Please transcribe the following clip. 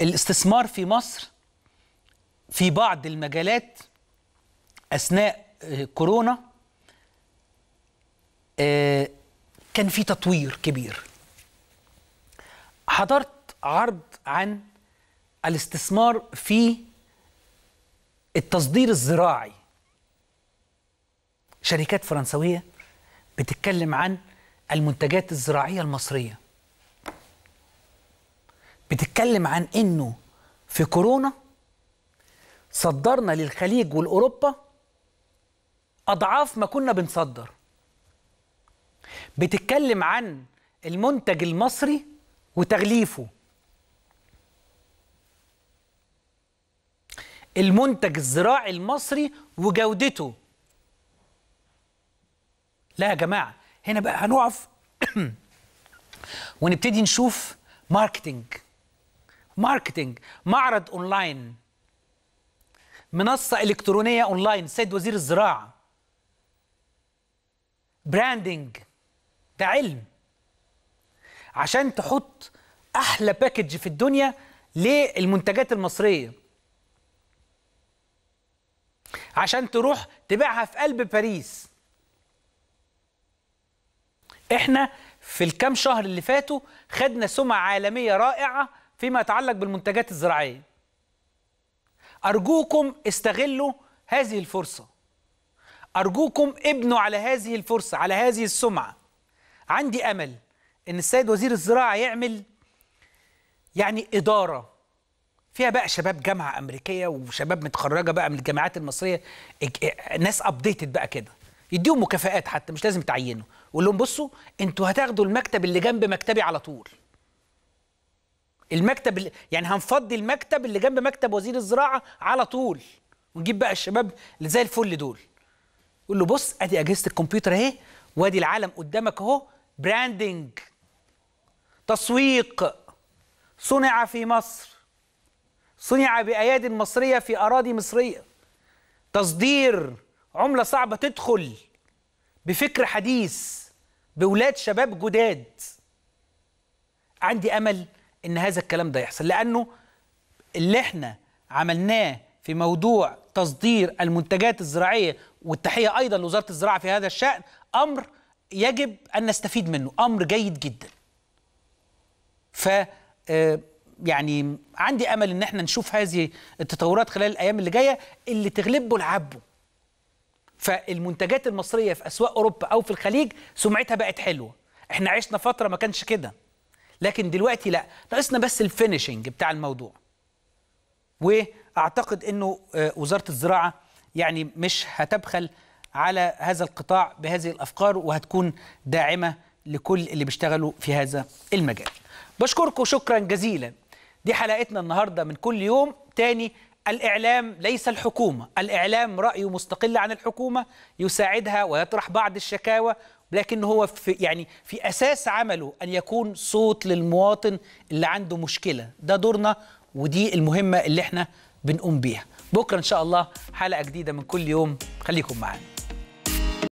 الاستثمار في مصر في بعض المجالات اثناء آه، كورونا آه، كان في تطوير كبير حضرت عرض عن الاستثمار في التصدير الزراعي شركات فرنسويه بتتكلم عن المنتجات الزراعيه المصريه بتتكلم عن انه في كورونا صدرنا للخليج والاوروبا اضعاف ما كنا بنصدر بتتكلم عن المنتج المصري وتغليفه المنتج الزراعي المصري وجودته لا يا جماعه هنا بقى هنقف ونبتدي نشوف ماركتينج ماركتينج معرض اونلاين منصه الكترونيه اونلاين سيد وزير الزراعه براندنج ده علم عشان تحط احلى باكج في الدنيا للمنتجات المصريه عشان تروح تبيعها في قلب باريس احنا في الكام شهر اللي فاتوا خدنا سمعة عالمية رائعة فيما يتعلق بالمنتجات الزراعية أرجوكم استغلوا هذه الفرصة أرجوكم ابنوا على هذه الفرصة على هذه السمعة عندي أمل إن السيد وزير الزراعة يعمل يعني إدارة فيها بقى شباب جامعة أمريكية وشباب متخرجة بقى من الجامعات المصرية ناس أبديتد بقى كده يديهم مكافآت حتى مش لازم تعينه ويقول لهم بصوا انتوا هتاخدوا المكتب اللي جنب مكتبي على طول المكتب يعني هنفضي المكتب اللي جنب مكتب وزير الزراعه على طول ونجيب بقى الشباب اللي زي الفل دول يقول له بص ادي اجهزه الكمبيوتر اهي وادي العالم قدامك اهو براندنج تسويق صنع في مصر صنع بايادي مصريه في اراضي مصريه تصدير عمله صعبه تدخل بفكر حديث بولاد شباب جداد عندي امل ان هذا الكلام ده يحصل لانه اللي احنا عملناه في موضوع تصدير المنتجات الزراعيه والتحيه ايضا لوزاره الزراعه في هذا الشان امر يجب ان نستفيد منه امر جيد جدا ف آه، يعني عندي امل ان احنا نشوف هذه التطورات خلال الايام اللي جايه اللي تغلبه العبه فالمنتجات المصريه في اسواق اوروبا او في الخليج سمعتها بقت حلوه احنا عشنا فتره ما كانش كده لكن دلوقتي لا ناقصنا بس الفينيشنج بتاع الموضوع واعتقد انه آه، وزاره الزراعه يعني مش هتبخل على هذا القطاع بهذه الافكار وهتكون داعمه لكل اللي بيشتغلوا في هذا المجال بشكركم شكرا جزيلا دي حلقتنا النهارده من كل يوم تاني الإعلام ليس الحكومة الإعلام رأيه مستقل عن الحكومة يساعدها ويطرح بعض الشكاوى لكن هو في يعني في اساس عمله ان يكون صوت للمواطن اللي عنده مشكله ده دورنا ودي المهمه اللي احنا بنقوم بيها بكره ان شاء الله حلقه جديده من كل يوم خليكم معانا